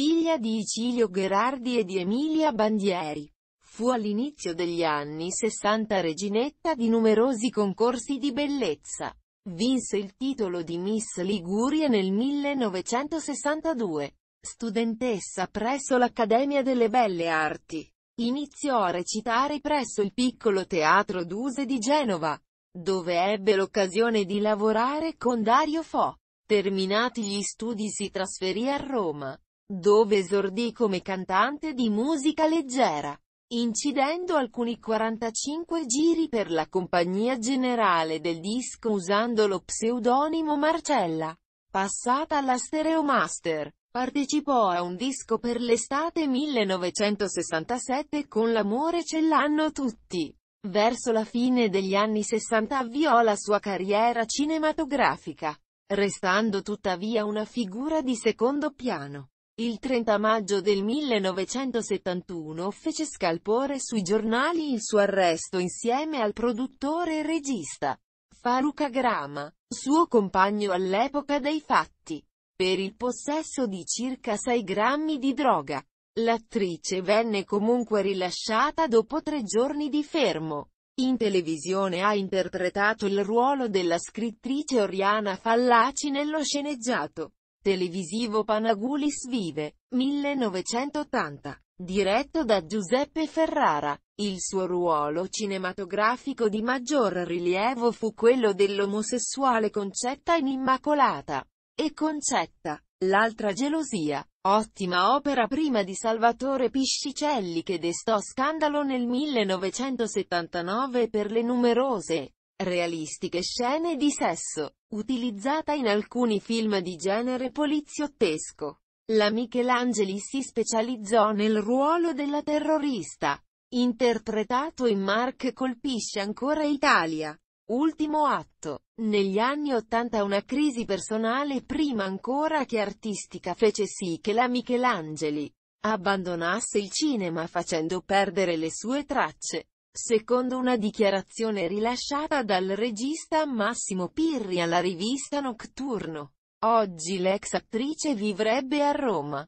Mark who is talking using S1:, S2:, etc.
S1: figlia di Icilio Gherardi e di Emilia Bandieri. Fu all'inizio degli anni 60 reginetta di numerosi concorsi di bellezza. Vinse il titolo di Miss Liguria nel 1962. Studentessa presso l'Accademia delle Belle Arti. Iniziò a recitare presso il piccolo teatro Duse di Genova, dove ebbe l'occasione di lavorare con Dario Fo. Terminati gli studi si trasferì a Roma, dove esordì come cantante di musica leggera, incidendo alcuni 45 giri per la compagnia generale del disco usando lo pseudonimo Marcella. Passata alla Stereo Master, partecipò a un disco per l'estate 1967 con L'amore ce l'hanno tutti. Verso la fine degli anni 60 avviò la sua carriera cinematografica, restando tuttavia una figura di secondo piano. Il 30 maggio del 1971 fece scalpore sui giornali il suo arresto insieme al produttore e regista Faruca Grama, suo compagno all'epoca dei fatti, per il possesso di circa 6 grammi di droga. L'attrice venne comunque rilasciata dopo tre giorni di fermo. In televisione ha interpretato il ruolo della scrittrice Oriana Fallaci nello sceneggiato Televisivo Panagulis Vive, 1980. Diretto da Giuseppe Ferrara. Il suo ruolo cinematografico di maggior rilievo fu quello dell'omosessuale Concetta in Immacolata. E Concetta, l'altra gelosia. Ottima opera prima di Salvatore Piscicelli che destò scandalo nel 1979 per le numerose realistiche scene di sesso, utilizzata in alcuni film di genere poliziottesco. La Michelangeli si specializzò nel ruolo della terrorista, interpretato in Mark colpisce ancora Italia. Ultimo atto. Negli anni Ottanta una crisi personale prima ancora che artistica fece sì che la Michelangeli abbandonasse il cinema facendo perdere le sue tracce. Secondo una dichiarazione rilasciata dal regista Massimo Pirri alla rivista Nocturno, oggi l'ex attrice vivrebbe a Roma.